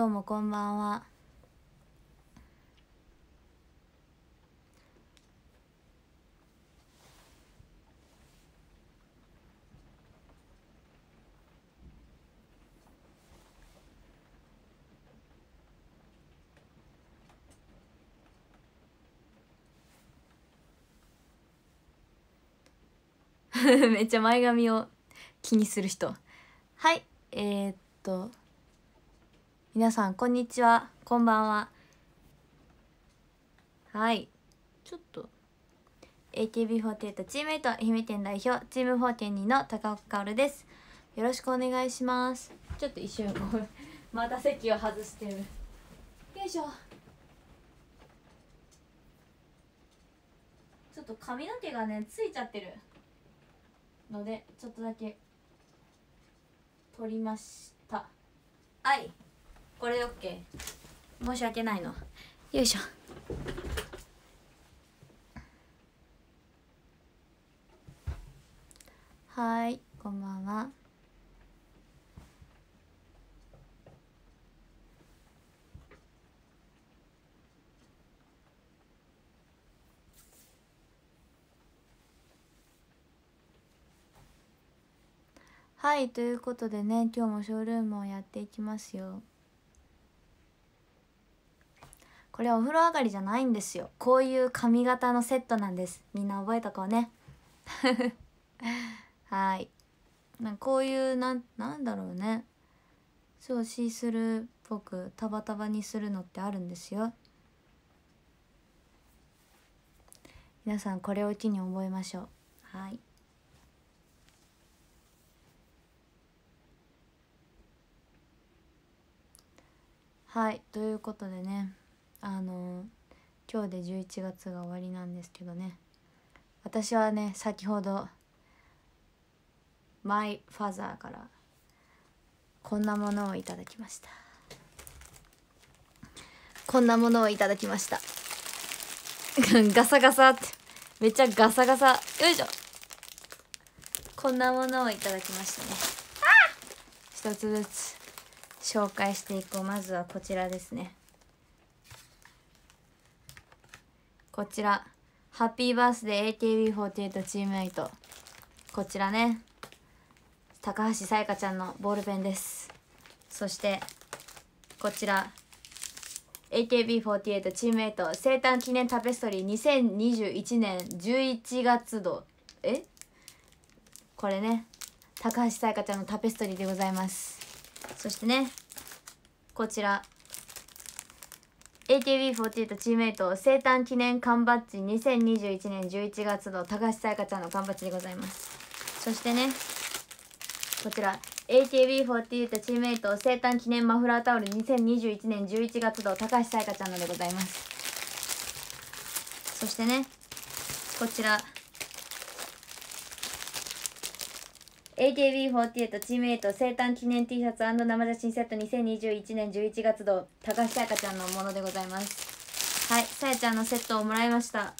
どうもこんばんは。めっちゃ前髪を気にする人はいえー、っと皆さんこんにちはこんばんははいちょっと AKB48 チームメイト愛媛県代表チーム42の高岡薫ですよろしくお願いしますちょっと一瞬ごめんまた席を外してるよいしょちょっと髪の毛がねついちゃってるのでちょっとだけ取りましたはいこれオッケー申し訳ないのよいしょはいこんばんははいということでね今日もショールームをやっていきますよこれお風呂上がりじゃないんですよこういう髪型のセットなんですみんな覚えとこうね はいなこういうなんなんだろうねそうシースルーっぽくタバタバにするのってあるんですよ皆さんこれをうに覚えましょうはいはいということでねあの今日で11月が終わりなんですけどね私はね先ほどマイファザーからこんなものをいただきましたこんなものをいただきました ガサガサってめっちゃガサガサよいしょこんなものをいただきましたね一つずつ紹介していこうまずはこちらですねこちらハッピーバースデー AKB48 チームメイトこちらね高橋さやかちゃんのボールペンですそしてこちら AKB48 チームメイト生誕記念タペストリー2021年11月度えこれね高橋さやかちゃんのタペストリーでございますそしてねこちら AKB48 チームメイト生誕記念缶バッジ2021年11月の高橋さやかちゃんの缶バッジでございますそしてねこちら AKB48 チームメイト生誕記念マフラータオル2021年11月度高橋さやかちゃんのでございますそしてねこちら AKB48 チーム8生誕記念 T シャツ生写真セット2021年11月度高橋彩香ちゃんのものでございますはいさやちゃんのセットをもらいました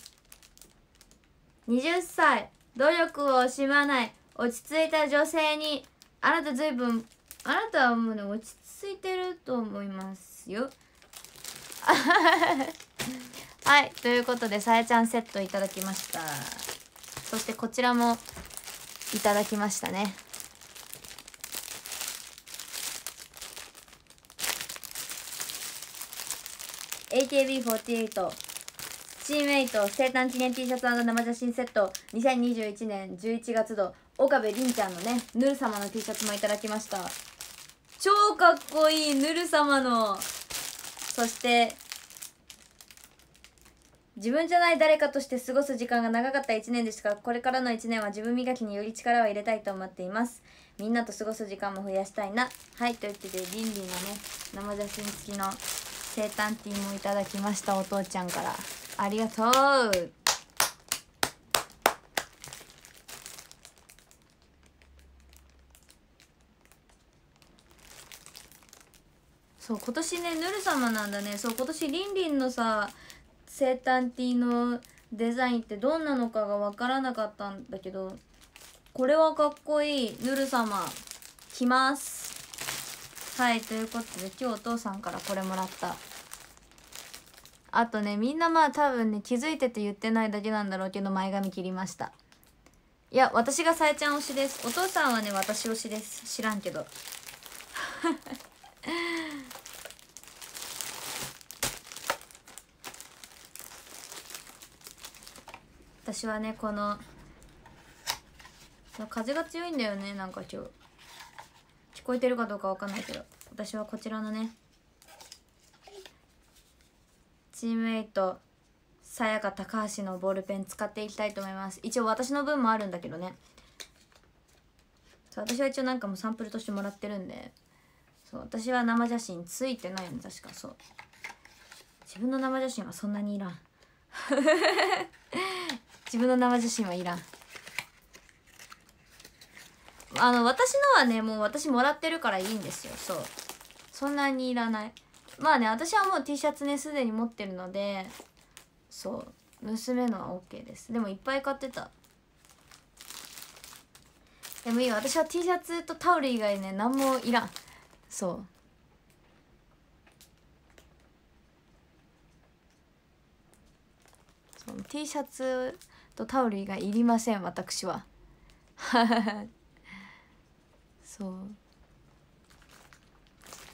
20歳努力を惜しまない落ち着いた女性にあなた随分あなたはもうね落ち着いてると思いますよ はいということでさやちゃんセットいただきましたそしてこちらもいただきましたね48チームメイト生誕記念 T シャツ生写真セット2021年11月度岡部凛ちゃんのねヌル様の T シャツもいただきました超かっこいいヌル様のそして自分じゃない誰かとして過ごす時間が長かった1年ですがこれからの1年は自分磨きにより力を入れたいと思っていますみんなと過ごす時間も増やしたいなはいということでりんりんのね生写真付きの生誕ティーもいただきましたお父ちゃんからありがとうそう今年ねぬる様なんだねそう今年りんりんのさ生誕ティーのデザインってどんなのかが分からなかったんだけどこれはかっこいいヌル様来ますはいということで今日お父さんからこれもらったあとねみんなまあ多分ね気づいてて言ってないだけなんだろうけど前髪切りましたいや私がさえちゃん推しですお父さんはね私推しです知らんけど私はねこの風が強いんだよねなんか今日聞こえてるかどうかわかんないけど私はこちらのねチームメイトさやか高橋のボールペン使っていきたいと思います一応私の分もあるんだけどねそう私は一応なんかもうサンプルとしてもらってるんでそう私は生写真ついてないの確かそう自分の生写真はそんなにいらん自分の生写真はいらんあの私のはねもう私もらってるからいいんですよそうそんなにいらないまあね私はもう T シャツねすでに持ってるのでそう娘のは OK ですでもいっぱい買ってたでもいいよ私は T シャツとタオル以外ね何もいらんそうその T シャツとタオル以外いりません私は そう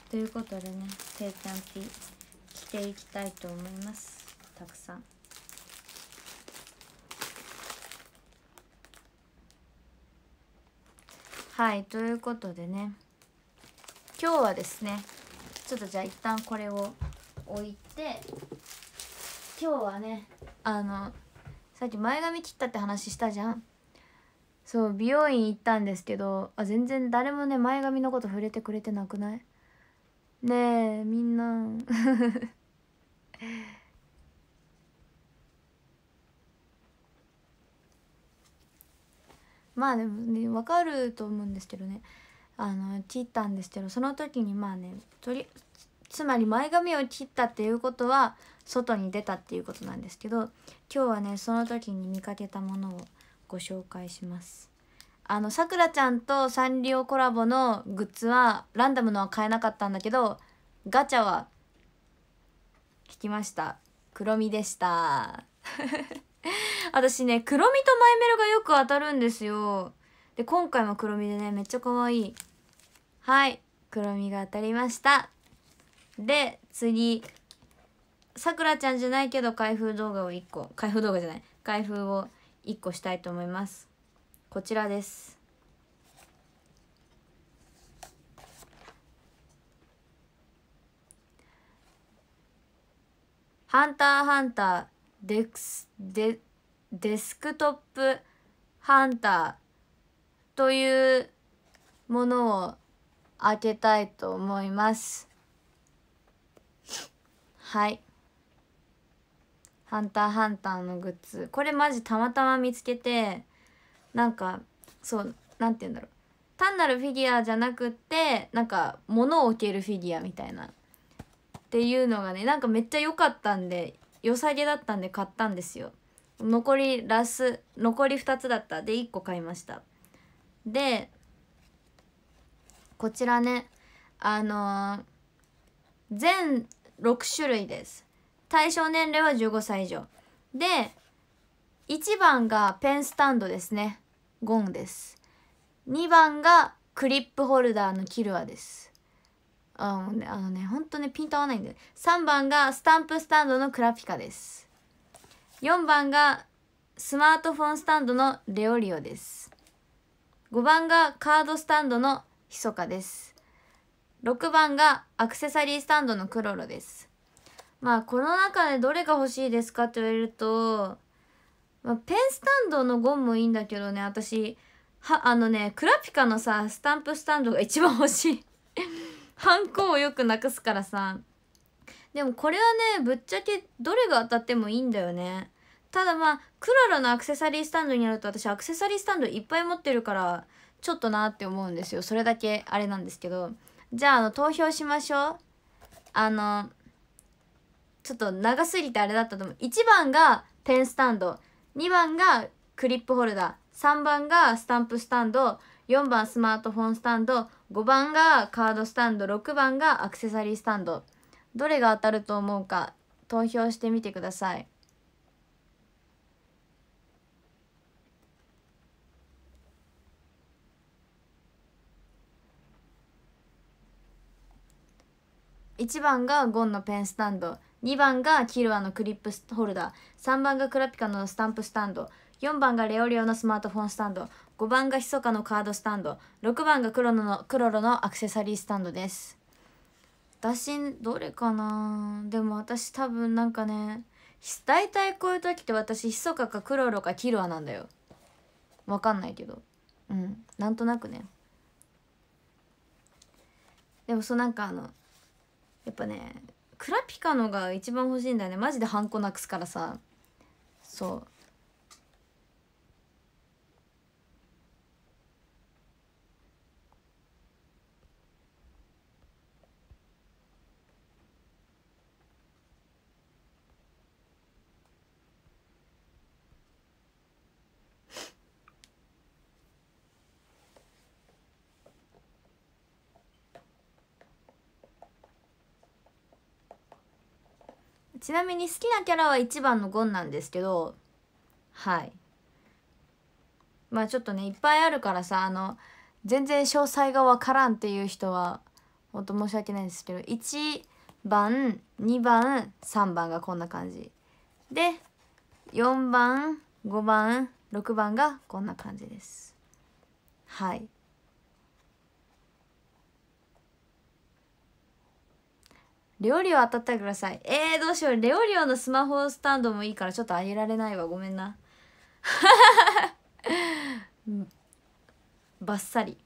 ということでねペーちゃんピ着ていきたいと思いますたくさんはいということでね今日はですねちょっとじゃあ一旦これを置いて今日はねあのさっき前髪切ったって話したじゃんそう美容院行ったんですけどあ全然誰もね前髪のこと触れてくれてなくないねえみんな まあでもね分かると思うんですけどねあの切ったんですけどその時にまあねとりつまり前髪を切ったっていうことは外に出たっていうことなんですけど今日はねその時に見かけたものをご紹介しますあのさくらちゃんとサンリオコラボのグッズはランダムのは買えなかったんだけどガチャは聞きました黒みでした 私ね黒みとマイメロがよく当たるんですよで今回も黒みでねめっちゃ可愛いはい黒みが当たりましたで次さくらちゃんじゃないけど開封動画を1個開封動画じゃない開封を1個したいと思いますこちらです「ハンターハンターデクスデデスクトップハンター」というものを開けたいと思いますはい「ハンターハンター」のグッズこれマジたまたま見つけてなんかそう何て言うんだろう単なるフィギュアじゃなくってなんか物を置けるフィギュアみたいなっていうのがねなんかめっちゃ良かったんで良さげだったんで買ったんですよ残りラス残り2つだったで1個買いましたでこちらねあのー、全6種類です対象年齢は15歳以上で1番がペンスタンドですねゴンです2番がクリップホルダーのキルアですあのねあのねほんとねピント合わないんで3番がスタンプスタンドのクラピカです4番がスマートフォンスタンドのレオリオです5番がカードスタンドのヒソかです6番がアクセサリースタンドのクロロですまあこの中でどれが欲しいですかって言われると、まあ、ペンスタンドのゴムもいいんだけどね私はあのねクラピカのさスタンプスタンドが一番欲しい ハンコをよくなくすからさでもこれはねぶっちゃけどれが当たってもいいんだよねただまあクロロのアクセサリースタンドになると私アクセサリースタンドいっぱい持ってるからちょっとなって思うんですよそれだけあれなんですけどじゃああの投票しましょうあのちょっと長すぎてあれだったと思う1番がペンスタンド2番がクリップホルダー3番がスタンプスタンド4番スマートフォンスタンド5番がカードスタンド6番がアクセサリースタンドどれが当たると思うか投票してみてください。1番がゴンのペンスタンド2番がキルアのクリップホルダー3番がクラピカのスタンプスタンド4番がレオレオのスマートフォンスタンド5番がひそかのカードスタンド6番がクロのクロロのアクセサリースタンドです私どれかなでも私多分なんかね大体こういう時って私ひそかかクロロかキルアなんだよわかんないけどうんなんとなくねでもそうなんかあのやっぱねクラピカのが一番欲しいんだよねマジでハンコなくすからさそうちなみに好きなキャラは1番のゴンなんですけどはいまあちょっとねいっぱいあるからさあの全然詳細がわからんっていう人はほんと申し訳ないんですけど1番2番3番がこんな感じで4番5番6番がこんな感じですはい料理を当たったらくださいえー、どうしようレオリオのスマホスタンドもいいからちょっとあげられないわごめんな バッサリ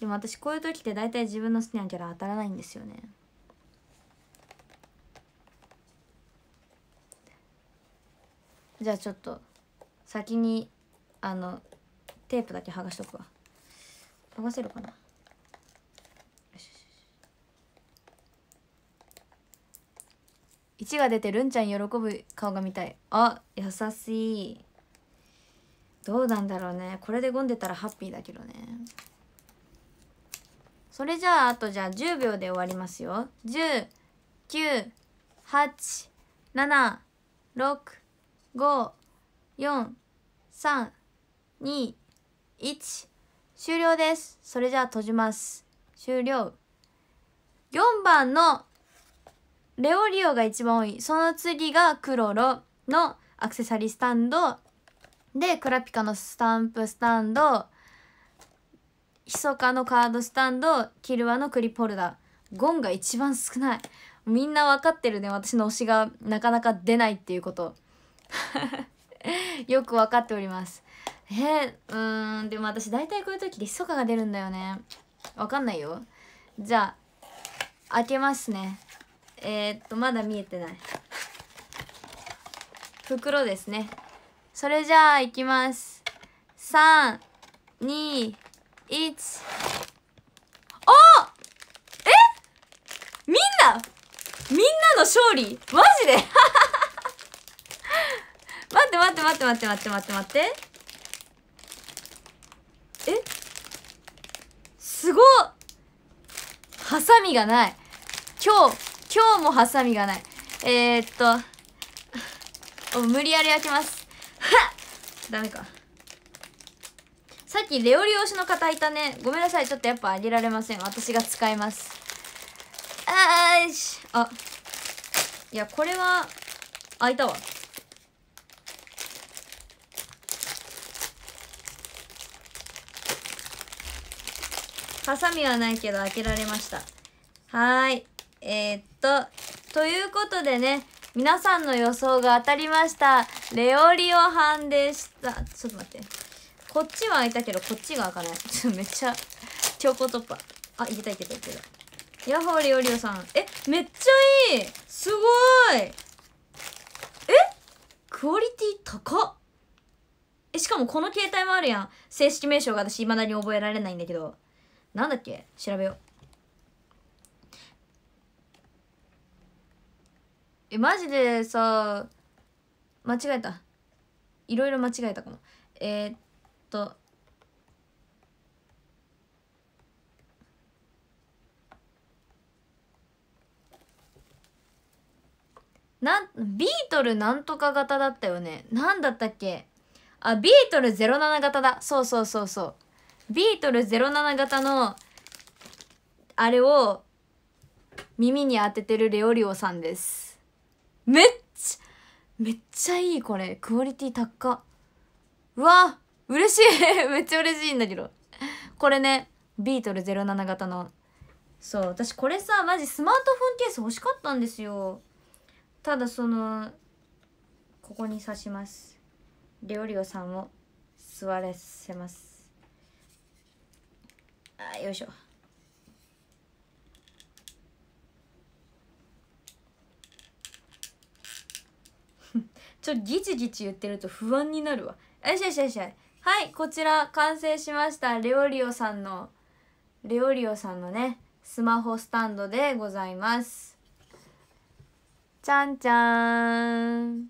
でも私こういう時って大体自分の好きなキャラ当たらないんですよねじゃあちょっと先にあのテープだけ剥がしとくわ剥がせるかな1が出てるんちゃん喜ぶ顔が見たいあ優しいどうなんだろうねこれでゴンでたらハッピーだけどねそれじゃああとじゃあ10秒で終わりますよ1098765432終了ですそれじゃあ閉じます終了4番のレオリオが一番多いその次がクロロのアクセサリースタンドでクラピカのスタンプスタンドヒソカのカードスタンドキルワのクリポルダゴンが一番少ないみんな分かってるね私の推しがなかなか出ないっていうこと よく分かっておりますえー、うんでも私大体こういう時でヒソかが出るんだよね分かんないよじゃあ開けますねえー、っとまだ見えてない袋ですねそれじゃあいきます321おえみんなみんなの勝利マジで 待って待って待って待って待って待って待ってえすごっハサミがない今日今日もハサミがない。えー、っと、無理やり開けます。は っダメか。さっきレオリ推しの方いたね。ごめんなさい。ちょっとやっぱあげられません。私が使います。あーし。あ。いや、これは、開いたわ。ハサミはないけど開けられました。はーい。えー、っと、ということでね、皆さんの予想が当たりました。レオリオ班でした。ちょっと待って。こっちは開いたけど、こっちが開かない。ちょっとめっちゃ、強行突破。あ、いけたいけたいけた。ヤッホーレオリオさん。え、めっちゃいいすごいえクオリティ高っえ、しかもこの携帯もあるやん。正式名称が私未だに覚えられないんだけど。なんだっけ調べよう。えマジでさ間違えたいろいろ間違えたかもえー、っとなんビートルなんとか型だったよねなんだったっけあビートル07型だそうそうそうそうビートル07型のあれを耳に当ててるレオリオさんですめっちゃ、めっちゃいいこれ。クオリティ高うわ嬉しい めっちゃ嬉しいんだけど。これね、ビートル07型の。そう、私これさ、マジスマートフォンケース欲しかったんですよ。ただその、ここに刺します。料理リオさんを座らせます。あ、よいしょ。ちょっとギチギチ言ってると不安になるわよしよしよしはいこちら完成しましたレオリオさんのレオリオさんのねスマホスタンドでございますちゃんちゃん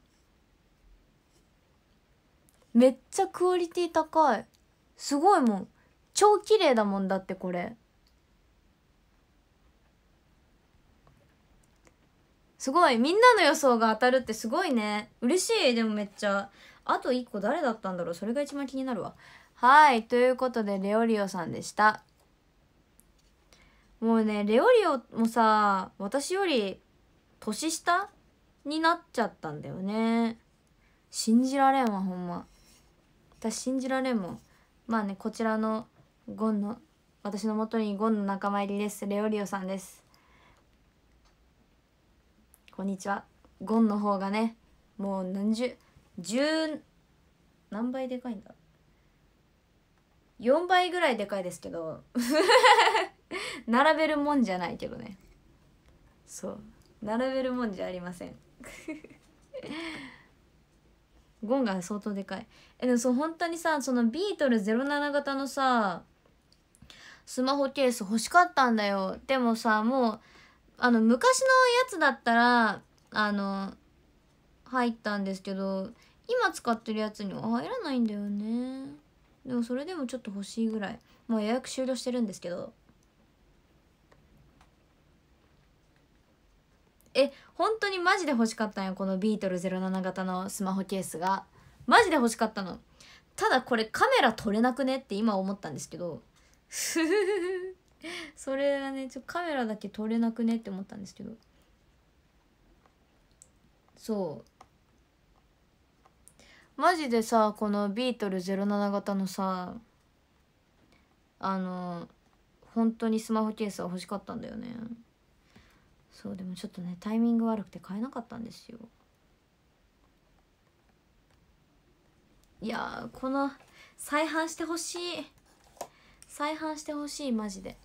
めっちゃクオリティ高いすごいもん超綺麗だもんだってこれすごいみんなの予想が当たるってすごいね嬉しいでもめっちゃあと1個誰だったんだろうそれが一番気になるわはいということでレオリオさんでしたもうねレオリオもさ私より年下になっちゃったんだよね信じられんわほんま私信じられんもんまあねこちらのゴンの私のもとにゴンの仲間入りですレオリオさんですこんにちはゴンの方がねもう何十十何倍でかいんだ4倍ぐらいでかいですけど 並べるもんじゃないけどねそう並べるもんじゃありません ゴンが相当でかいえでもそう本当にさそのビートル07型のさスマホケース欲しかったんだよでもさもうあの昔のやつだったらあの入ったんですけど今使ってるやつには入らないんだよねでもそれでもちょっと欲しいぐらいもう予約終了してるんですけどえ本当にマジで欲しかったんよこのビートル07型のスマホケースがマジで欲しかったのただこれカメラ撮れなくねって今思ったんですけどふふふ それはねちょカメラだけ撮れなくねって思ったんですけどそうマジでさこのビートル07型のさあの本当にスマホケースは欲しかったんだよねそうでもちょっとねタイミング悪くて買えなかったんですよいやこの再販してほしい再販してほしいマジで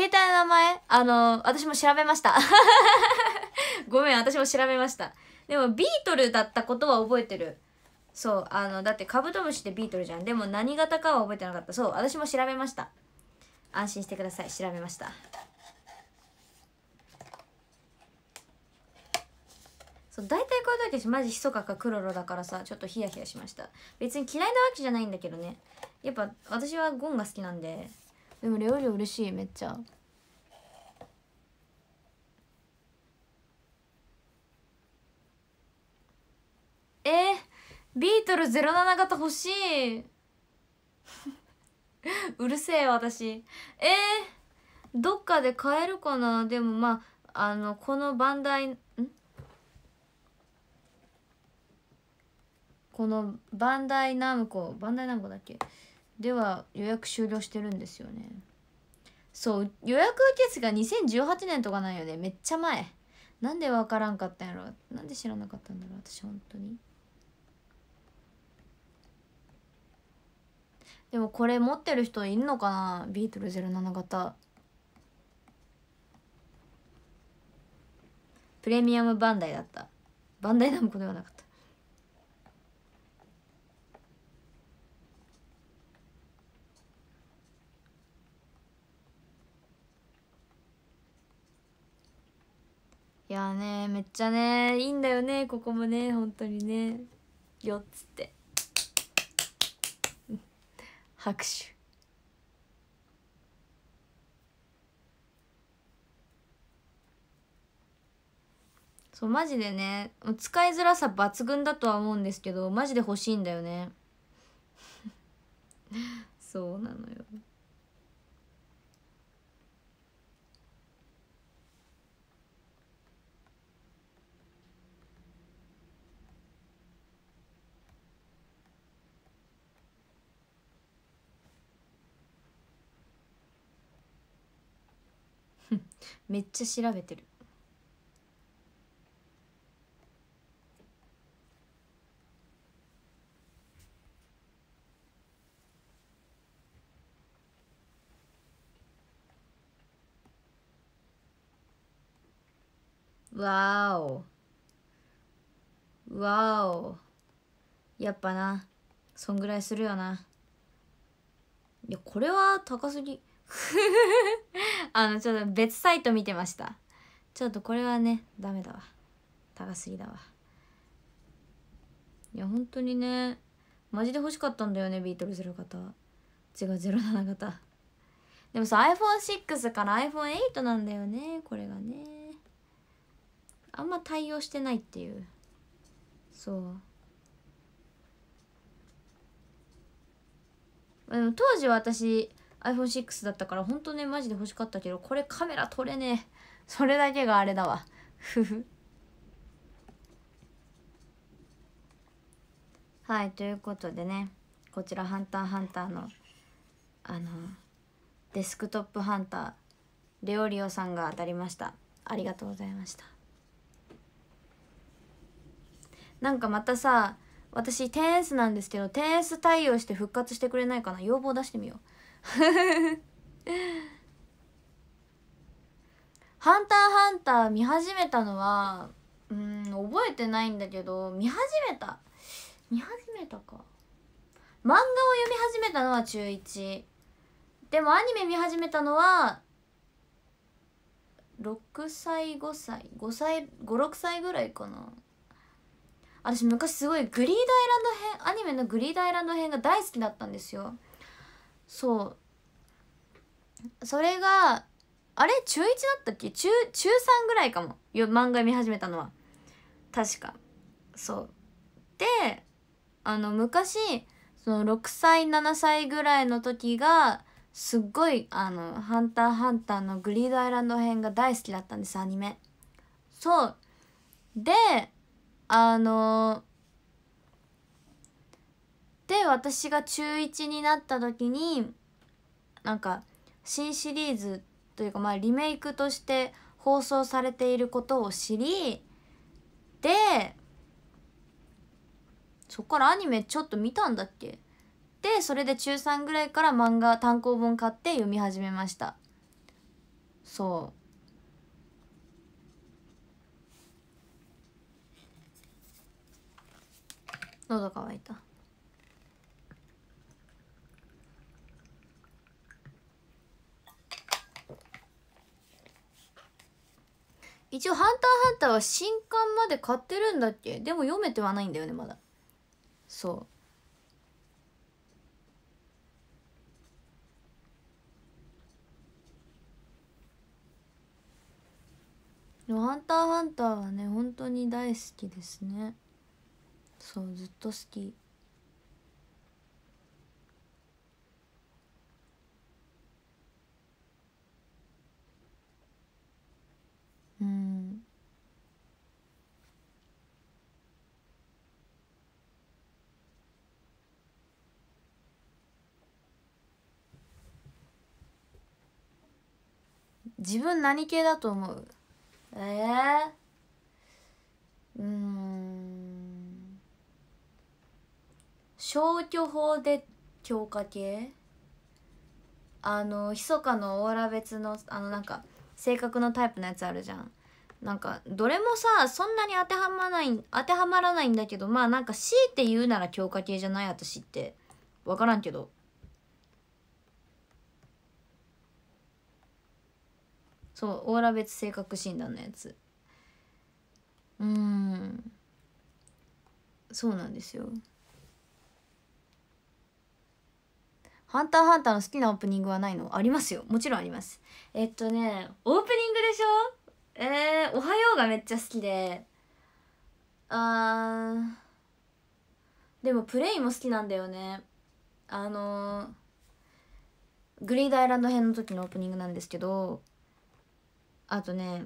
携帯の名前あの、私も調べました。ごめん、私も調べました。でも、ビートルだったことは覚えてる。そう、あの、だってカブトムシってビートルじゃん。でも何型かは覚えてなかった。そう、私も調べました。安心してください。調べました。そう大体こういう時マジひそかかクロロだからさちょっとヒヤヒヤしました別に嫌いなわけじゃないんだけどねやっぱ私はゴンが好きなんででもレオリオ嬉しいめっちゃえビートル07型欲しい うるせえ私えー、どっかで買えるかなでもまああのこのバンダイんこのバンダイナムコバンダイナムコだっけでは予約終了してるんですよねそう予約受付が2018年とかなんよねめっちゃ前なんで分からんかったんやろなんで知らなかったんだろう私本当にでもこれ持ってる人いんのかなビートル07型プレミアムバンダイだったバンダイナムコではなかったやねめっちゃねいいんだよねここもね本当にねよっつって拍手そうマジでね使いづらさ抜群だとは思うんですけどマジで欲しいんだよね そうなのよ めっちゃ調べてるわおわおやっぱなそんぐらいするよないやこれは高すぎ あのちょっと別サイト見てましたちょっとこれはねダメだわ高すぎだわいや本当にねマジで欲しかったんだよねビートルズの方違う07型でもさ iPhone6 から iPhone8 なんだよねこれがねあんま対応してないっていうそうでも当時は私 iPhone6 だったからほんとねマジで欲しかったけどこれカメラ撮れねえそれだけがあれだわふふはいということでねこちら「ハンターハンターの」あのデスクトップハンターレオリオさんが当たりましたありがとうございましたなんかまたさ私 10S なんですけど 10S 対応して復活してくれないかな要望出してみようハンターハンター見始めたのはうん覚えてないんだけど見始めた見始めたか漫画を読み始めたのは中1でもアニメ見始めたのは6歳5歳5歳56歳ぐらいかな私昔すごいグリードアイランド編アニメのグリードアイランド編が大好きだったんですよそうそれがあれ中1だったっけ中中3ぐらいかもよ漫画見始めたのは確かそうであの昔その6歳7歳ぐらいの時がすっごいあの「ハンターハンター」のグリードアイランド編が大好きだったんですアニメそうであので私が中1になった時になんか新シリーズというかまあリメイクとして放送されていることを知りでそっからアニメちょっと見たんだっけでそれで中3ぐらいから漫画単行本買って読み始めましたそう喉渇いた一応「ハンターハンター」は新刊まで買ってるんだっけでも読めてはないんだよねまだそうハンターハンターはね本当に大好きですねそうずっと好きうん自分何系だと思うええー、うん消去法で強化系あの密かのオーラ別のあのなんか性格のタイプのやつあるじゃんなんかどれもさそんなに当てはまない当てはまらないんだけどまあなんか強いて言うなら強化系じゃない私って分からんけどそうオーラ別性格診断のやつうんそうなんですよハンターハンターの好きなオープニングはないのありますよ。もちろんあります。えっとね、オープニングでしょえー、おはようがめっちゃ好きで。あー、でもプレイも好きなんだよね。あのー、グリードアイランド編の時のオープニングなんですけど、あとね、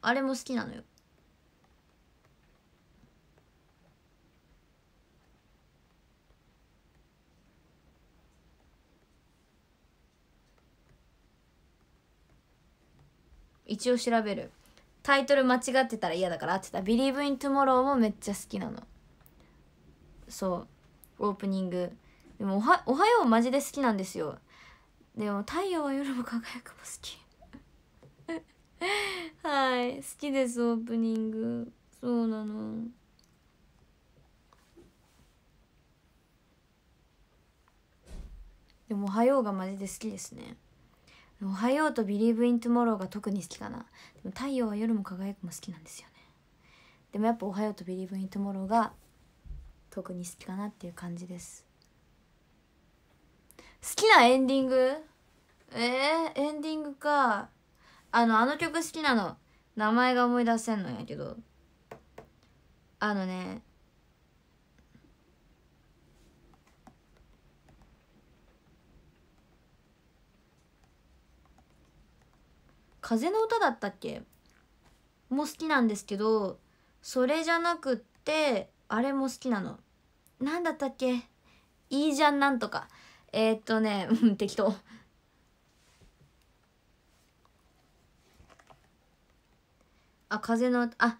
あれも好きなのよ。一応調べるタイトル間違ってたら嫌だからってた「Believe in Tomorrow」もめっちゃ好きなのそうオープニングでもおは「おはよう」マジで好きなんですよでも「太陽は夜も輝く」も好き はい好きですオープニングそうなのでも「おはよう」がマジで好きですね「おはよう」と「Believe in Tomorrow」が特に好きかなでも「太陽は夜も輝く」も好きなんですよねでもやっぱ「おはよう」と「Believe in Tomorrow」が特に好きかなっていう感じです好きなエンディングえー、エンディングかあのあの曲好きなの名前が思い出せんのやけどあのね風の歌だったっけも好きなんですけどそれじゃなくってあれも好きなの何だったっけいいじゃんなんとかえー、っとね、うん、適当あ風のあ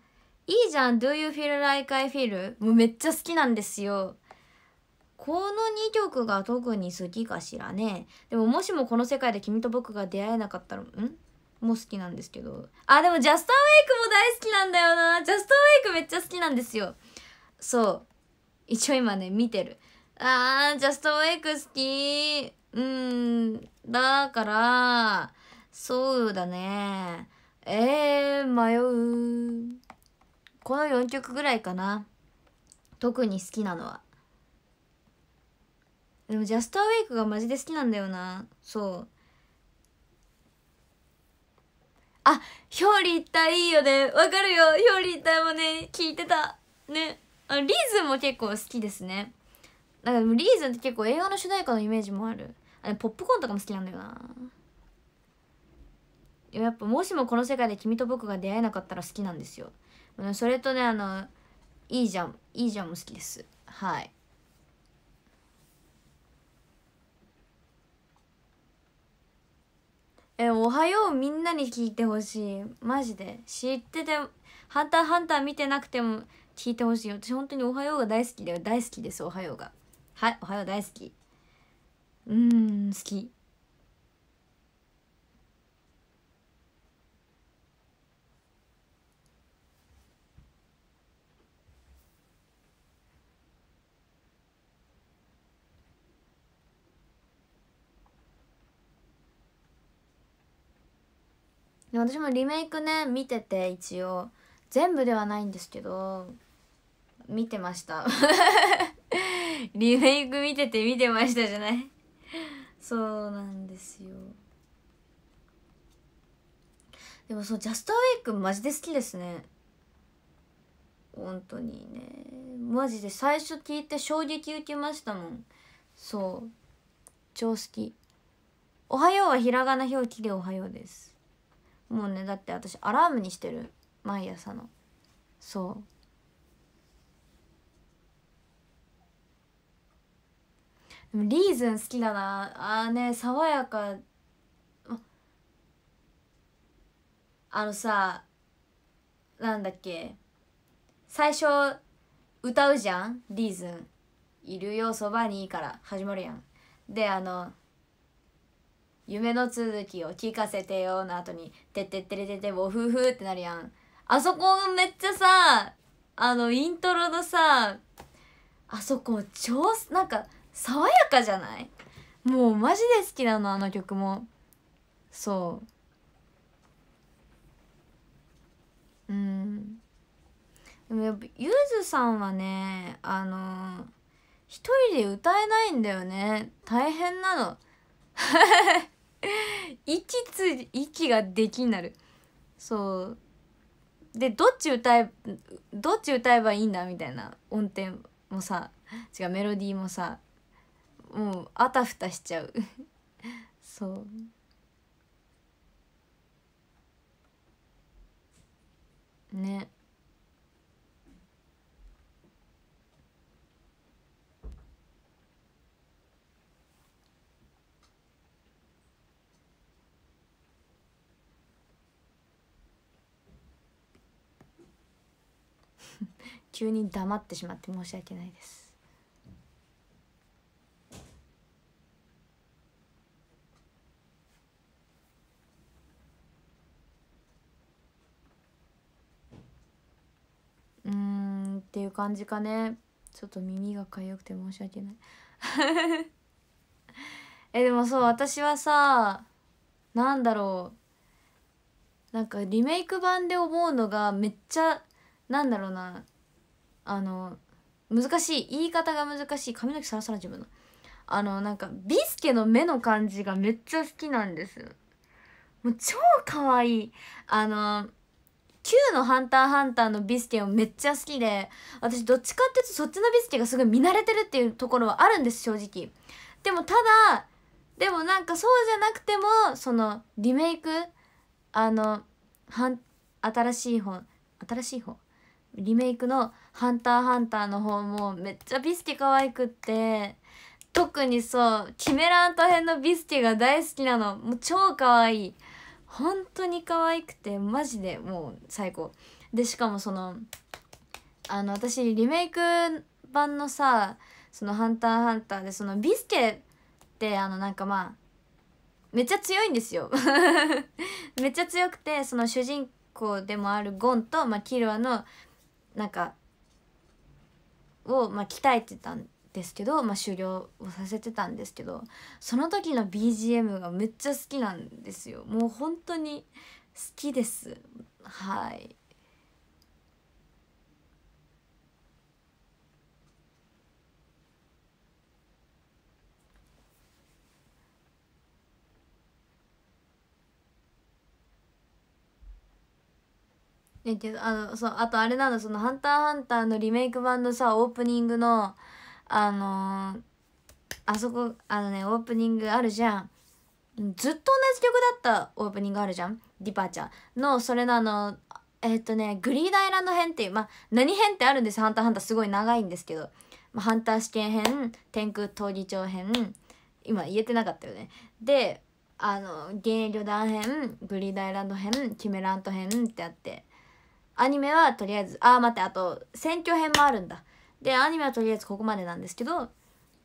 いいじゃん Do you feel like I feel もうめっちゃ好きなんですよこの2曲が特に好きかしらねでももしもこの世界で君と僕が出会えなかったらんも好きなんですけどあでもジャストアウェイクも大好きなんだよなジャストアウェイクめっちゃ好きなんですよそう一応今ね見てるあージャストアウェイク好きうんだからそうだねえー、迷うこの4曲ぐらいかな特に好きなのはでもジャストアウェイクがマジで好きなんだよなそうあ表裏一体いいよねわかるよ表裏一体もね聞いてたねあリーズも結構好きですねなんかでもリーズって結構映画の主題歌のイメージもあるあポップコーンとかも好きなんだよなやっぱもしもこの世界で君と僕が出会えなかったら好きなんですよそれとねあのいいじゃんいいじゃんも好きですはいえおはようみんなに聞いてほしいマジで知ってて「ハンターハンター」見てなくても聞いてほしい私本当に「おはよう」が大好きだよ大好きです「おはようが」はい「おはよう」大好きうーん好き私もリメイクね見てて一応全部ではないんですけど見てました リメイク見てて見てましたじゃないそうなんですよでもそうジャストウェイクマジで好きですね本当にねマジで最初聞いて衝撃受けましたもんそう超好きおはようはひらがな表記でおはようですもうねだって私アラームにしてる毎朝のそうでもリーズン好きだなあーね爽やかあのさなんだっけ最初歌うじゃんリーズンいるよそばにいいから始まるやんであの夢の続きを聞かせてよの後に、てってってれてて、ぼふふってなるやん。あそこめっちゃさ、あの、イントロのさ、あそこ超、なんか、爽やかじゃないもうマジで好きなの、あの曲も。そう。うん。でもやっぱ、ゆずさんはね、あのー一人で歌えないんだよね大変なの 息 つ息ができになるそうでどっち歌えどっち歌えばいいんだみたいな音程もさ違うメロディーもさもうあたふたしちゃう そうね急に黙ってしまって申し訳ないですうんっていう感じかねちょっと耳が痒くて申し訳ない えでもそう私はさなんだろうなんかリメイク版で思うのがめっちゃなんだろうなあの難しい言い方が難しい髪の毛サラサラ自分のあのなんかビスケの目の感じがめっちゃ好きなんですもう超可愛いあの Q の「ハンターハンター」のビスケをめっちゃ好きで私どっちかっていうとそっちのビスケがすごい見慣れてるっていうところはあるんです正直でもただでもなんかそうじゃなくてもそのリメイクあのはん新しい本新しい本リメイクのハンターハンターの方もめっちゃビスケ可愛くって特にそうキメラント編のビスケが大好きなのもう超可愛い本当に可愛くてマジでもう最高でしかもそのあの私リメイク版のさその「ハンターハンター」でそのビスケってあのなんかまあめっちゃ強いんですよ めっちゃ強くてその主人公でもあるゴンと、まあ、キルアのなんかを、まあ、鍛えてたんですけど、まあ、終了をさせてたんですけどその時の BGM がめっちゃ好きなんですよもう本当に好きですはいやけどあのそうあとあれなんだその「ハンターハンター」のリメイク版のさオープニングのあのー、あそこあのねオープニングあるじゃんずっと同じ曲だったオープニングあるじゃんディパーチャーのそれのあのえっ、とねグリーダイランド編っていうまあ何編ってあるんですハンターハンターすごい長いんですけど、まあ、ハンター試験編天空闘技場編今言えてなかったよねであの現役旅団編グリーダイランド編キメラント編ってあってアニメはとりあえず、あ、待って、あと、選挙編もあるんだ。で、アニメはとりあえずここまでなんですけど、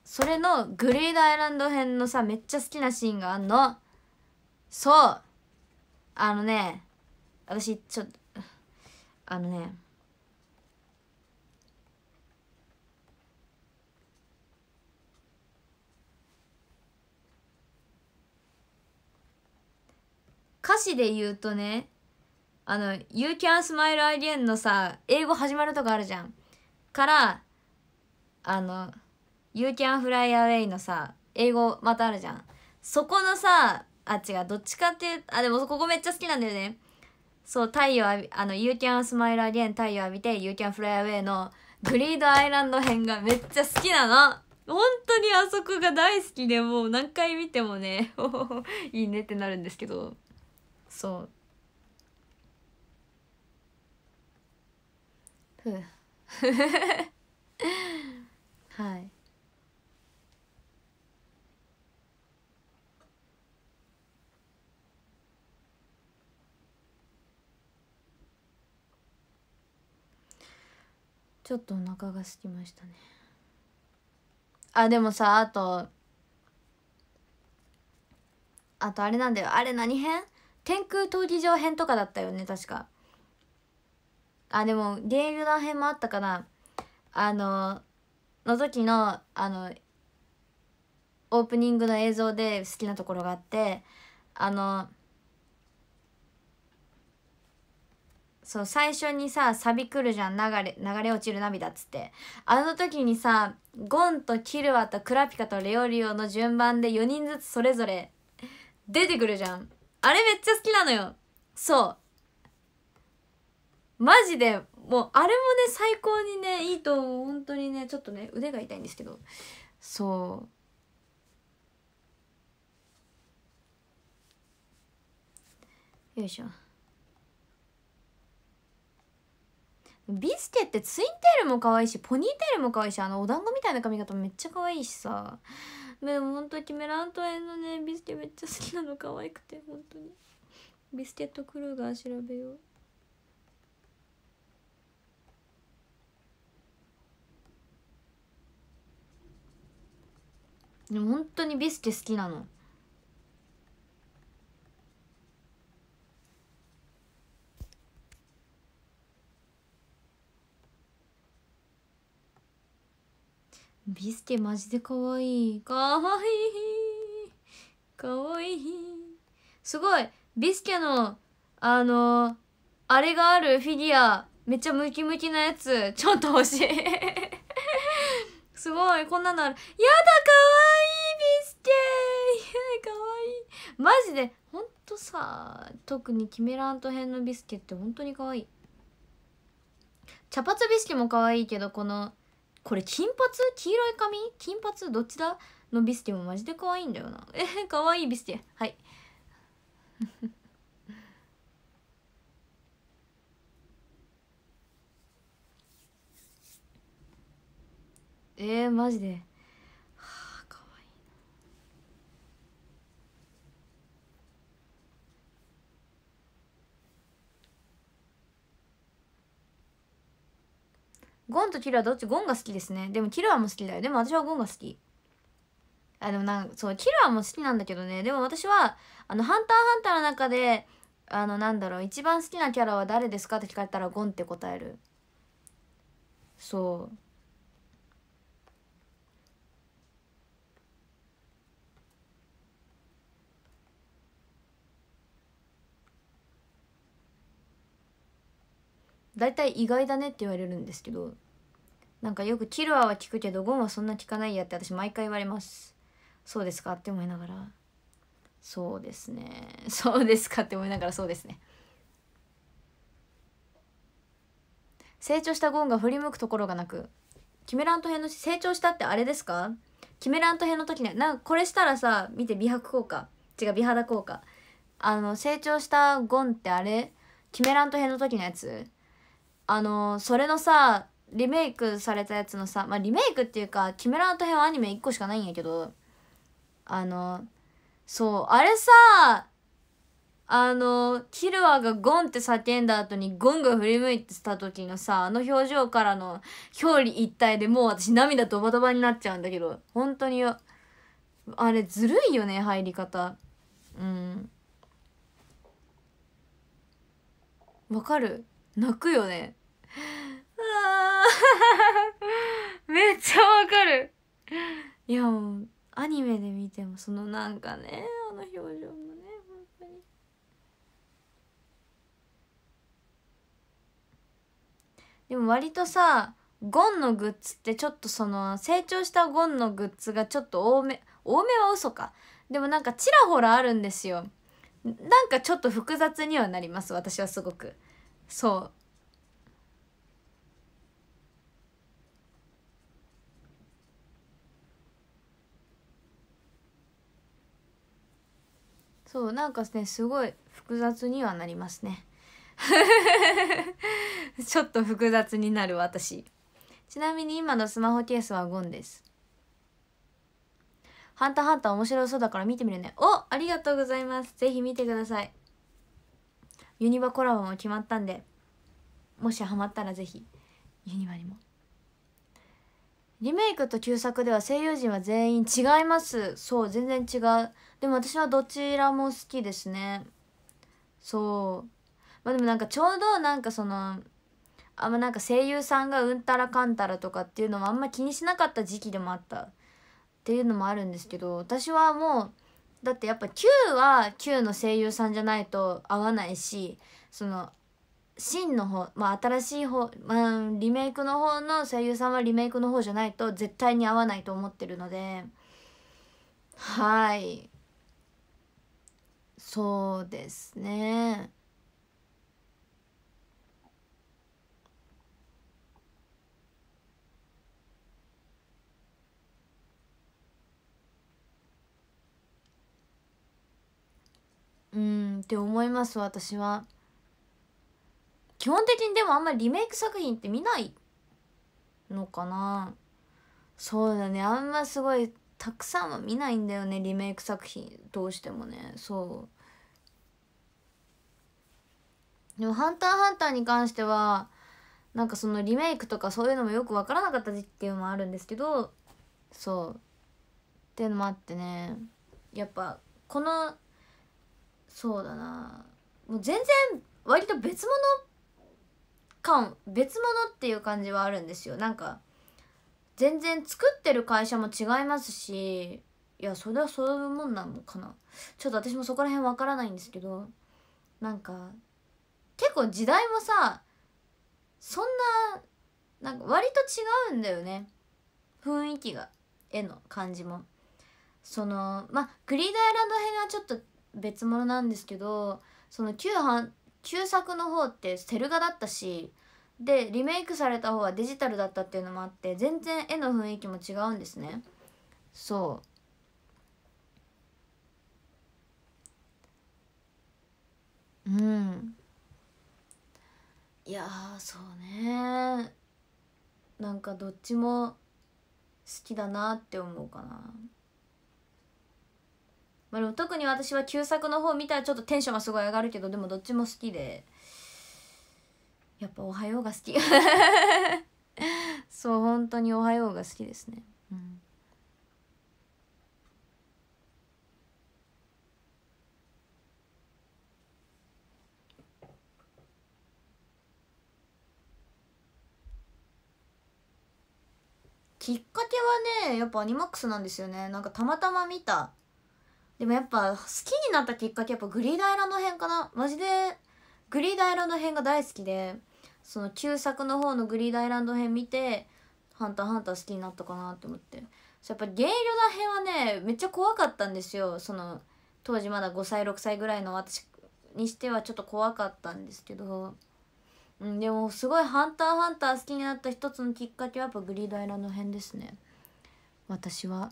それのグレードアイランド編のさ、めっちゃ好きなシーンがあんの。そう。あのね、私、ちょっと、あのね、歌詞で言うとねあの「You can smile again」のさ英語始まるとこあるじゃんからあの「You can fly away」のさ英語またあるじゃんそこのさあ違うどっちかっていうあでもここめっちゃ好きなんだよねそう太陽あの「You can smile again」太陽浴びて「You can fly away」のグリードアイランド編がめっちゃ好きなの本当にあそこが大好きでもう何回見てもね いいねってなるんですけどそうふ はいちょっとお腹が空きましたねあでもさあとあとあれなんだよあれ何編天空闘技場編とかだったよね確かあでもゲームの辺もあったかなあのの時のあのオープニングの映像で好きなところがあってあのそう最初にさサビ来るじゃん流れ流れ落ちる涙っつってあの時にさゴンとキルアとクラピカとレオリオの順番で4人ずつそれぞれ出てくるじゃんあれめっちゃ好きなのよそうマジでもうあれもね最高にねいいと思う本当にねちょっとね腕が痛いんですけどそうよいしょビスケってツインテールも可愛いしポニーテールも可愛いしあのお団子みたいな髪型めっちゃ可愛いしさでも本当キメラントエのねビスケめっちゃ好きなの可愛くて本当にビスケットクルーガー調べようでも本当にビスケ好きなのビスケマジで可愛い可愛い可愛いすごいビスケのあのー、あれがあるフィギュアめっちゃムキムキなやつちょっと欲しい すごいこんなのあるやだかマジでほんとさ特にキメラント編のビスケってほんとに可愛い茶髪ビスケも可愛いけどこのこれ金髪黄色い髪金髪どっちだのビスケもマジで可愛いんだよなえっ可愛いビスケはい えー、マジでゴンとキルはどっちゴンが好きですねでもキルアも好きだよでも私はゴンが好きあでもなんかそうキルアも好きなんだけどねでも私はあの「ハンターハンター」の中であのなんだろう一番好きなキャラは誰ですかって聞かれたらゴンって答えるそう大体意外だねって言われるんですけどなんかよく「キルアは聞くけどゴンはそんな聞かないや」って私毎回言われますそうですかって思いながらそうですね そうですかって思いながらそうですね成長したゴンが振り向くところがなくキメラント編の成長したってあれですかキメラント編の時ねなんかこれしたらさ見て美白効果違う美肌効果あの成長したゴンってあれキメラント編の時のやつあのそれのさリメイクされたやつのさまあリメイクっていうか「キメラの大変」はアニメ1個しかないんやけどあのそうあれさあのキルアがゴンって叫んだ後にゴンが振り向いてた時のさあの表情からの表裏一体でもう私涙ドバドバになっちゃうんだけど本当にあれずるいよね入り方うんわかる泣くよね めっちゃわかるいやもうアニメで見てもそのなんかねあの表情もね本当にでも割とさゴンのグッズってちょっとその成長したゴンのグッズがちょっと多め多めは嘘かでもなんかちらほらあるんですよなんかちょっと複雑にはなります私はすごくそうそうなんかねすごい複雑にはなりますね ちょっと複雑になる私ちなみに今のスマホケースはゴンですハンターハンター面白そうだから見てみるねおありがとうございますぜひ見てくださいユニバコラボも決まったんでもしハマったらぜひユニバにもリメイクと旧作では声優陣は全員違いますそう全然違うでも私はどちらも好きですねそうまあでもなんかちょうどなんかそのあんまなんか声優さんがうんたらかんたらとかっていうのもあんま気にしなかった時期でもあったっていうのもあるんですけど私はもうだってやっぱ Q は Q の声優さんじゃないと合わないしその真の方、まあ、新しい方、まあ、リメイクの方の声優さんはリメイクの方じゃないと絶対に合わないと思ってるのではいそうですねうんって思います私は。基本的にでもあんまりリメイク作品って見ないのかなそうだねあんますごいたくさんは見ないんだよねリメイク作品どうしてもねそうでも「ハンターハンター」に関してはなんかそのリメイクとかそういうのもよく分からなかった時期っていうのもあるんですけどそうっていうのもあってねやっぱこのそうだなもう全然割と別物感別物っていう感じはあるんですよなんか全然作ってる会社も違いますしいやそれはそういうもんなのかなちょっと私もそこら辺わからないんですけどなんか結構時代もさそんななんか割と違うんだよね雰囲気が絵の感じもそのまあグリーダアイランド編はちょっと別物なんですけどその旧旧作の方ってセル画だったしでリメイクされた方はデジタルだったっていうのもあって全然絵の雰囲気も違うんですねそううんいやそうねなんかどっちも好きだなって思うかなまあ、でも特に私は旧作の方見たらちょっとテンションはすごい上がるけどでもどっちも好きでやっぱ「おはよう」が好き そう本当に「おはよう」が好きですね、うん、きっかけはねやっぱアニマックスなんですよねなんかたまたま見たでもやっぱ好きになったきっかけやっぱグリーダイラの辺かなマジでグリーダイラの辺が大好きでその旧作の方のグリードアイランド編見て「ハンターハンター」好きになったかなって思ってやっぱゲイルョダ編はねめっちゃ怖かったんですよその当時まだ5歳6歳ぐらいの私にしてはちょっと怖かったんですけど、うん、でもすごい「ハンターハンター」好きになった一つのきっかけはやっぱグリードアイランド編ですね私は。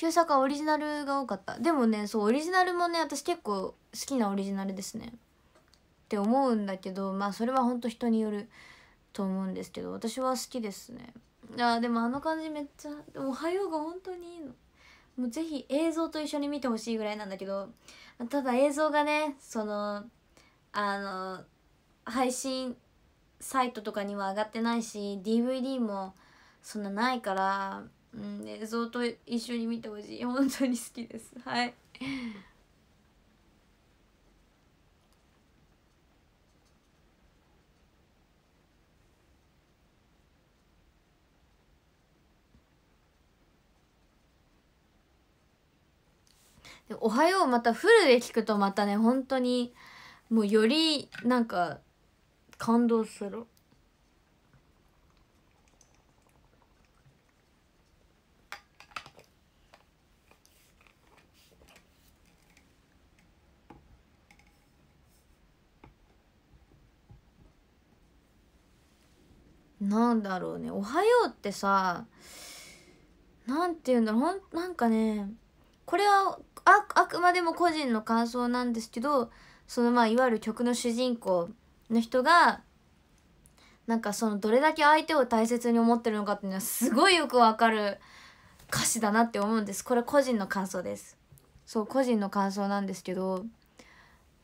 旧作はオリジナルが多かったでもねそうオリジナルもね私結構好きなオリジナルですねって思うんだけどまあそれはほんと人によると思うんですけど私は好きですねあーでもあの感じめっちゃ「おはよう」が本当にいいのもうぜひ映像と一緒に見てほしいぐらいなんだけどただ映像がねそのあの配信サイトとかには上がってないし DVD もそんなないからうん、映像と一緒に見てほしい本当に好きです はい「おはよう」またフルで聞くとまたね本当にもうよりなんか感動する。なんだろうね「おはよう」ってさ何て言うんだろうほんなんかねこれはああくまでも個人の感想なんですけどそのまあいわゆる曲の主人公の人がなんかそのどれだけ相手を大切に思ってるのかっていうのはすごいよくわかる歌詞だなって思うんですこれ個人の感想ですそう個人の感想なんですけど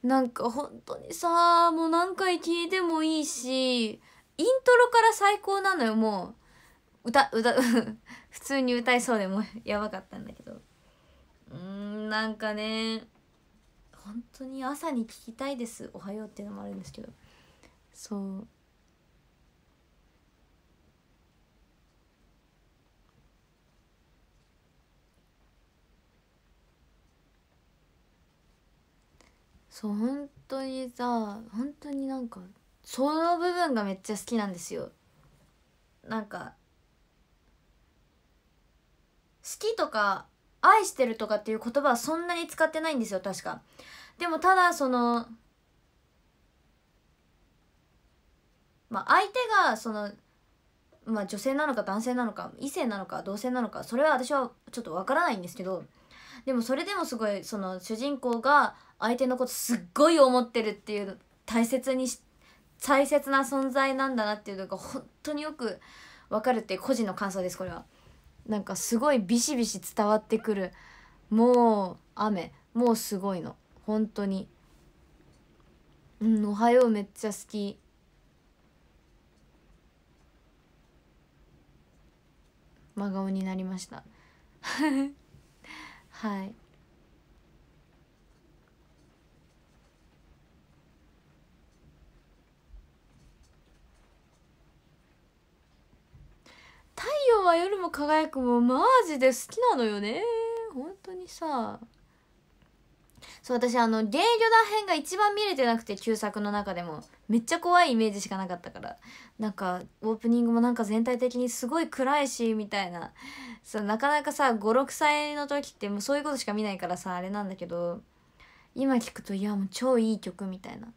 なんか本当にさもう何回聞いてもいいしイントロから最高なのよもう歌歌 普通に歌いそうでもうやばかったんだけどうんなんかね本当に朝に聞きたいです「おはよう」っていうのもあるんですけどそうそう本当にさ本当になんかその部分がめっちゃ好きなんですよなんか好きとか愛してるとかっていう言葉はそんなに使ってないんですよ確かでもただそのまあ相手がそのまあ女性なのか男性なのか異性なのか同性なのかそれは私はちょっとわからないんですけどでもそれでもすごいその主人公が相手のことすっごい思ってるっていう大切にして大切な存在なんだなっていうのが本当によく分かるって個人の感想ですこれは。なんかすごいビシビシ伝わってくるもう雨もうすごいの本当にうん「おはよう」めっちゃ好き真顔になりました はい太陽は夜も輝くもマジで好きなのよね本当にさそう私あの「芸イ団編」が一番見れてなくて旧作の中でもめっちゃ怖いイメージしかなかったからなんかオープニングもなんか全体的にすごい暗いしみたいなそうなかなかさ56歳の時ってもうそういうことしか見ないからさあれなんだけど今聞くといやもう超いい曲みたいな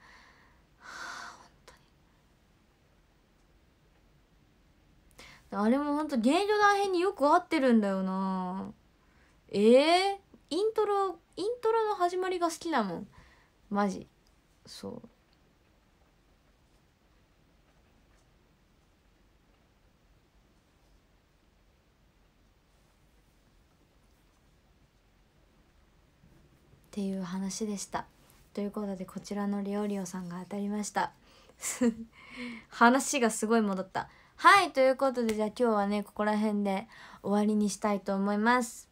あれもほんと現状大変によく合ってるんだよなええー、イントロイントロの始まりが好きだもんマジそうっていう話でしたということでこちらのリオリオさんが当たりました 話がすごい戻ったはいということでじゃあ今日はねここら辺で終わりにしたいと思います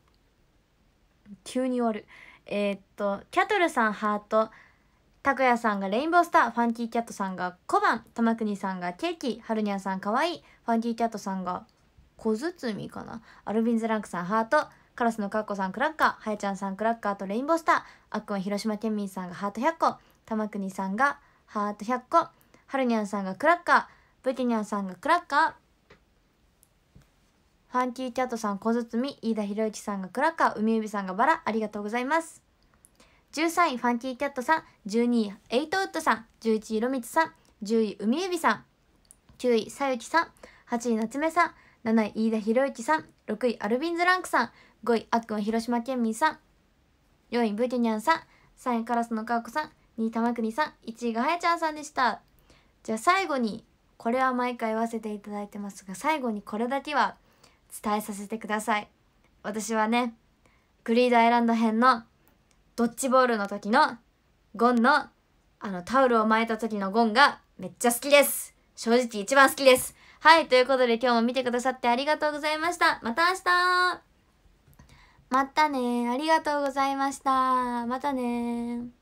急に終わるえー、っとキャトルさんハートたくやさんがレインボースターファンキーキャットさんが小判玉国さんがケーキはるにゃんさんかわいいファンキーキャットさんが小包かなアルビンズランクさんハートカラスのかっこさんクラッカーはやちゃんさんクラッカーとレインボースターあっくんは広島県民さんがハート100個玉国さんがハート100個はるにゃんさんがクラッカーブティニャンさんがクラッカーファンキーキャットさん小包飯田博之さんがクラッカー海指さんがバラありがとうございます13位ファンキーキャットさん12位エイトウッドさん11位ロミツさん10位海海さん9位さゆきさん8位夏目さん7位飯田博之さん6位アルビンズランクさん5位あっくん広島県民さん4位ブティニャンさん3位カラスのかわこさん2位玉国さん1位がはやちゃんさんでしたじゃあ最後にこれは毎回言わせていただいてますが最後にこれだけは伝えさせてください私はねグリードアイランド編のドッジボールの時のゴンのあのタオルを巻いた時のゴンがめっちゃ好きです正直一番好きですはいということで今日も見てくださってありがとうございましたまた明日またねありがとうございましたまたね